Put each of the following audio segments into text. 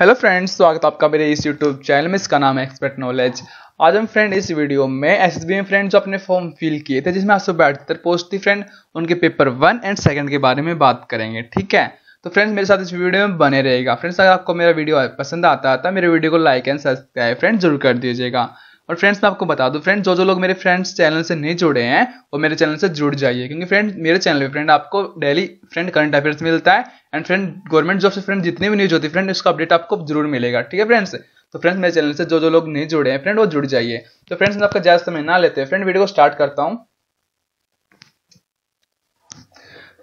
hello friends स्वागत है आपका मेरे इस यूट्यूब चैनल में इसका नाम है एक्सपर्ट नॉलेज आज हम फ्रेंड इस वीडियो में एस में फ्रेंड जो अपने फॉर्म फिल किए थे जिसमें आपसे बैठकर पोस्ट थी फ्रेंड उनके पेपर वन एंड सेकंड के बारे में बात करेंगे ठीक है तो फ्रेंड्स मेरे साथ इस वीडियो में बने रहेगा फ्रेंड्स अगर आपको मेरा वीडियो पसंद आता है तो मेरे वीडियो को लाइक एंड सब्सक्राइब फ्रेंड जरूर कर दीजिएगा और फ्रेंड्स मैं आपको बता दूं फ्रेंड्स जो जो लोग मेरे फ्रेंड्स चैनल से नहीं जुड़े हैं वो मेरे चैनल से जुड़ जाइए क्योंकि फ्रेंड मेरे चैनल पे फ्रेंड आपको डेली फ्रेंड करंट अफेयर्स मिलता है एंड फ्रेंड गवर्नमेंट जॉब से फ्रेंड जितनी भी न्यूज होती है फ्रेंड उसका अपडेट आपको जरूर मिलेगा ठीक है फ्रेंड्स तो फ्रेंड्स मेरे चैनल से जो जो लोग नहीं जुड़े हैं फ्रेंड वो जुड़ जाइए तो फ्रेंड्स आपका ज्यादा समय ना लेते हैं फ्रेंड वीडियो को स्टार्ट करता हूँ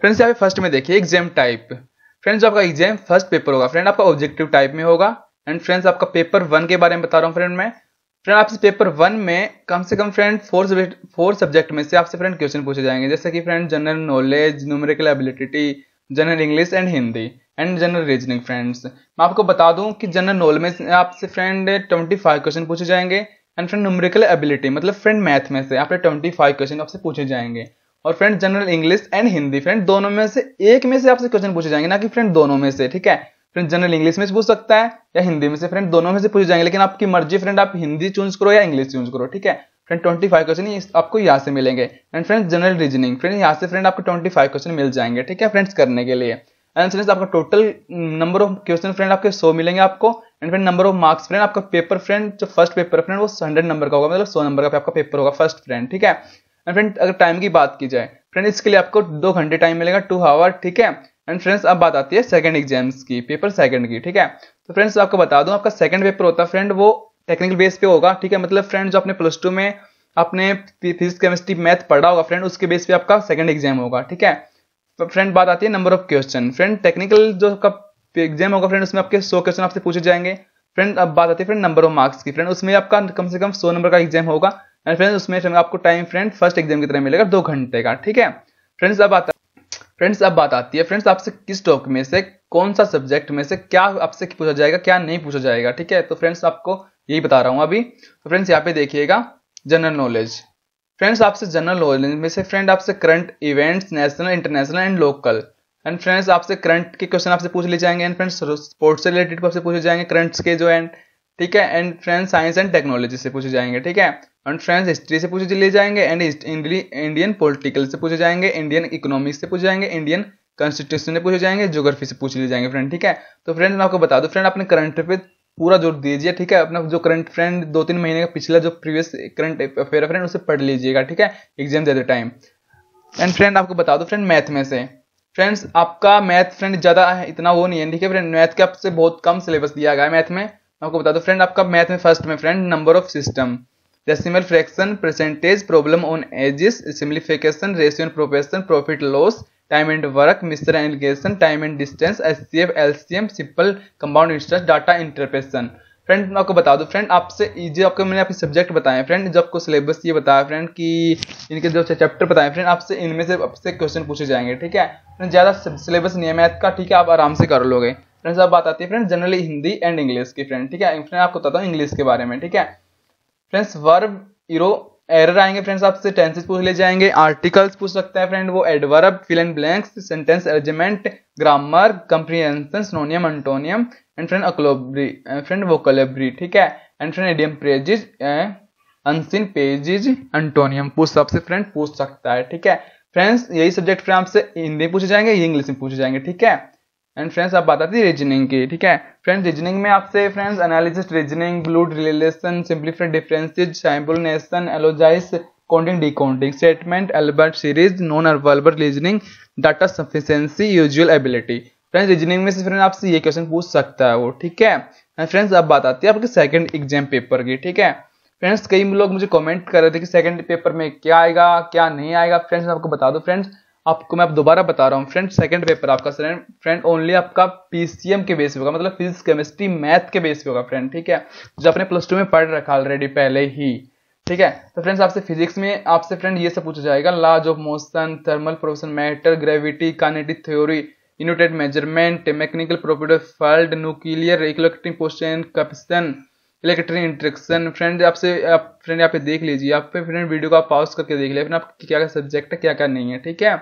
फ्रेंड्स यहाँ पे फर्स्ट में देखिए एग्जाम टाइप फ्रेंड्स जो आपका एग्जाम फर्स्ट पेपर होगा फ्रेंड आपका ऑब्जेक्टिव टाइप में होगा एंड फ्रेंड्स आपका पेपर वन के बारे में बता रहा हूँ फ्रेंड मैं फ्रेंड आपसे पेपर वन में कम से कम friend four subject four subject में से आपसे फ्रेंड क्वेश्चन पूछे जाएंगे जैसे कि friend general knowledge numerical ability general English and Hindi and general reasoning friends मैं आपको बता दूं कि जनरल नॉलेज में आपसे फ्रेंड ट्वेंटी फाइव क्वेश्चन पूछे जाएंगे एंड फ्रेंड न्यूमेरिकल एबिलिटी मतलब फ्रेंड मैथ में से आपके ट्वेंटी फाइव क्वेश्चन आपसे पूछे जाएंगे और friend general English and Hindi friend दोनों में से एक में से आपसे क्वेश्चन पूछे जाएंगे ना कि फ्रेंड दोनों में से ठीक है फ्रेंड जनरल इंग्लिश में से पूछ सकता है या हिंदी में से फ्रेंड दोनों में से पूछ जाएंगे लेकिन आपकी मर्जी फ्रेंड आप हिंदी चूज करो या इंग्लिश चूज करो ठीक है फ्रेंड ट्वेंटी फाइव क्वेश्चन आपको यहाँ से मिलेंगे and friend general reasoning friend यहाँ से फ्रेंड आपको ट्वेंटी फाइव क्वेश्चन मिल जाएंगे ठीक है फ्रेंड्स करने के लिए एंड फ्रेंड्स आपका total number of question friend आपके सौ मिलेंगे आपको and friend number of marks friend आपका पेपर फ्रेंड जो फर्स्ट पेपर फ्रेंड वो हंड्रेड नंबर का होगा मतलब सौ नंबर का आपका पेपर होगा फर्स्ट फ्रेंड ठीक है एंड फ्रेंड अगर टाइम की बात की जाए फ्रेंड इसके लिए आपको दो घंटे टाइम मिलेगा टू आवर ठीक है एंड फ्रेंड्स अब बात आती है सेकंड एग्जाम्स की पेपर सेकंड की ठीक है तो फ्रेंड्स आपको बता दूं आपका सेकंड पेपर होता है फ्रेंड वो टेक्निकल बेस पे होगा ठीक है मतलब फ्रेंड जो आपने प्लस टू में अपने फिजिक्स केमिस्ट्री मैथ पढ़ा होगा फ्रेंड उसके बेस पे आपका सेकंड एग्जाम होगा ठीक है तो फ्रेंड बात आती है number of question friend technical जो आपका एग्जाम होगा फ्रेंड उसमें आपके सौ क्वेश्चन आपसे पूछे जाएंगे फ्रेंड अब बात आती है फ्रेंड नंबर ऑफ मार्क्स की फ्रेंड उसमें आपका कम से कम सौ नंबर का एग्जाम होगा एंड फ्रेंड उसमें आपको टाइम फ्रेंड फर्स्ट एग्जाम की तरह मिलेगा दो घंटे का ठीक है फ्रेंड्स अब आता फ्रेंड्स अब बात आती है फ्रेंड्स आपसे किस टॉपिक में से कौन सा सब्जेक्ट में से क्या आपसे पूछा जाएगा क्या नहीं पूछा जाएगा ठीक है तो फ्रेंड्स आपको यही बता रहा हूँ अभी तो फ्रेंड्स यहाँ पे देखिएगा जनरल नॉलेज फ्रेंड्स आपसे जनरल नॉलेज में से फ्रेंड आपसे current events national international and local and friends आपसे करंट के क्वेश्चन आपसे पूछ ले जाएंगे एंड फ्रेंड्स स्पोर्ट्स से रिलेटेड आपसे पूछे जाएंगे करंट्स के जो एंड ठीक है and friends science and technology से पूछे जाएंगे ठीक है एंड फ्रेंड हिस्ट्री से पूछे लिए जाएंगे एंड इंडियन पॉलिटिकल से पूछे जाएंगे इंडियन इकोनॉमिक्स से पूछे जाएंगे इंडियन कॉन्स्टिट्यूशन से पूछे जाएंगे जोग्राफी से पूछ लिए जाएंगे फ्रेंड ठीक है तो फ्रेंड मैं आपको बता दूँ फ्रेंड अपने करंट पे पूरा जोर दीजिए ठीक है अपना जो करंट फ्रेंड दो तीन महीने का पिछला जो प्रीवियस करंट अफेयर फ्रेंड उसे पढ़ लीजिएगा ठीक है एग्जाम देते टाइम एंड फ्रेंड आपको बता दो फ्रेंड मैथ में से फ्रेंड्स आपका मैथ फ्रेंड ज़्यादा इतना वो नहीं है ठीक है फ्रेंड मैथ के आपसे बहुत कम सिलेबस दिया गया है मैथ में आपको बता दो फ्रेंड आपका मैथ में फर्स्ट में friend number of system decimal fraction percentage problem on ages simplification ratio and proportion profit loss time and work mixture alligation time and distance S C F L C M simple compound इंस्टेंस data interpretation friend मैं आपको बता दूं friend आपसे जो आपको मैंने आपके सब्जेक्ट बताए फ्रेंड जो आपको सिलेबस ये बताया फ्रेंड कि इनके जो चैप्टर बताए फ्रेंड आपसे इनमें से आपसे क्वेश्चन पूछे जाएंगे ठीक है ज़्यादा सिलेबस नहीं है मैथ का ठीक है आप आराम से कर लोगे फ्रेंड्स अब बात आती है friends generally Hindi and English की फ्रेंड ठीक है फ्रेंड आपको बताता हूँ इंग्लिश के बारे में ठीक है फ्रेंड्स वर्ब इरो एरर आएंगे फ्रेंड्स आपसे टेंसेस पूछ ले जाएंगे आर्टिकल्स पूछ सकते हैं फ्रेंड वो adverb fill and blanks sentence arrangement grammar comprehension synonym antonym and friend vocabulary friend vocabulary ठीक है and friend idiom phrases unseen passages antonym पूछ सबसे फ्रेंड पूछ सकता है ठीक है फ्रेंड्स यही सब्जेक्ट फ्रेंड आपसे हिंदी पूछे जाएंगे इंग्लिश में पूछे जाएंगे ठीक है एंड फ्रेंड्स अब बात आती है रीजनिंग की ठीक है फ्रेंड्स रीजनिंग में आपसे friends analysis reasoning blood relation simplified differences सैम्पलनेशन analogies D counting statement albert series non albert reasoning data sufficiency usual ability friends reasoning में से फ्रेंड आपसे ये क्वेश्चन पूछ सकता है वो ठीक है एंड फ्रेंड्स अब बात आती है आपके सेकंड एग्जाम पेपर की ठीक है फ्रेंड्स कई लोग मुझे कमेंट कर रहे थे कि सेकंड पेपर में क्या आएगा क्या नहीं आएगा फ्रेंड्स मैं आपको बता दूं फ्रेंड्स आपको मैं आप दोबारा बता रहा हूँ फ्रेंड सेकंड पेपर आपका फ्रेंड ओनली आपका पीसीएम के बेस पे होगा मतलब फिजिक्स केमिस्ट्री मैथ के बेस पे होगा फ्रेंड ठीक है जो आपने प्लस टू में पढ़ रखा ऑलरेडी पहले ही ठीक है तो फ्रेंड्स आपसे फिजिक्स में आपसे फ्रेंड ये सब पूछा जाएगा laws of motion thermal properties matter gravity kinetic theory united measurement mechanical property of fluid nuclear electric पोस्टेन कपिस्टन इलेक्ट्रिक इंट्रेक्शन फ्रेंड आपसे आप फ्रेंड यहाँ पे देख लीजिए आप पे फ्रेंड वीडियो को आप पॉज करके देख लिया फ्रेंड आप क्या क्या सब्जेक्ट है क्या क्या नहीं है ठीक है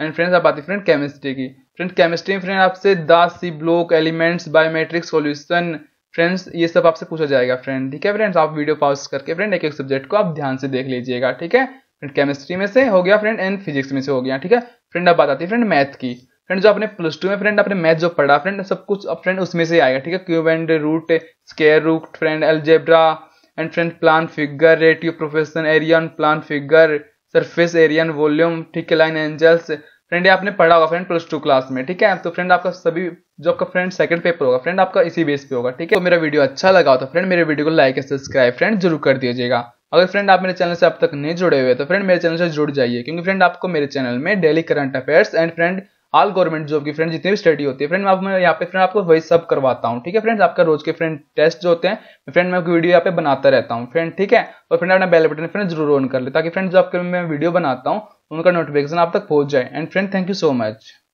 एंड फ्रेंड्स आप आती फ्रेंड केमिस्ट्री की फ्रेंड केमिस्ट्री में फ्रेंड आपसे दास C block elements biometric solution friends ये सब आपसे पूछा जाएगा फ्रेंड ठीक है फ्रेंड्स आप वीडियो पॉज करके फ्रेंड एक एक सब्जेक्ट को आप ध्यान से देख लीजिएगा ठीक है फ्रेंड केमिस्ट्री में से हो गया फ्रेंड एंड फिजिक्स में से हो गया ठीक है फ्रेंड अब बात आती है फ्रेंड मैथ की फ्रेंड जो आपने प्लस टू में फ्रेंड आपने मैथ जो पढ़ा फ्रेंड सब कुछ अब फ्रेंड उसमें से आएगा ठीक है cube and root square root friend algebra and friend plane figure ratio proportion area plane figure surface area volume ठीक है लाइन एंजल्स फ्रेंड ये आपने पढ़ा होगा फ्रेंड प्लस टू क्लास में ठीक है तो फ्रेंड आपका सभी जो आपका फ्रेंड सेकंड पेपर होगा फ्रेंड आपका इसी बेस पे होगा ठीक है तो मेरा वीडियो अच्छा लगा हो तो फ्रेंड मेरे वीडियो को लाइक एंड सब्सक्राइब फ्रेंड जरूर कर दीजिएगा अगर फ्रेंड आप मेरे चैनल से अब तक नहीं जुड़े हुए तो फ्रेंड मेरे चैनल से जुड़ जाइए क्योंकि फ्रेंड आपको मेरे चैनल में daily current affairs and friend all government job की फ्रेंड जितनी भी स्टडी होती है फ्रेंड मैं यहाँ पे फ्रेंड आपको वही सब करवाता हूँ ठीक है फ्रेंड्स आपका रोज के फ्रेंड टेस्ट जो होते हैं फ्रेंड मैं वीडियो यहाँ पे बनाता रहता हूँ फ्रेंड ठीक है और फ्रेंड अपना बेल बटन फ्रेंड जरूर ऑन कर ले ताकि फ्रेंड जो आपके मैं वीडियो बनाता हूँ उनका नोटिफिकेशन आप तक पहुंच जाए and friend thank you so much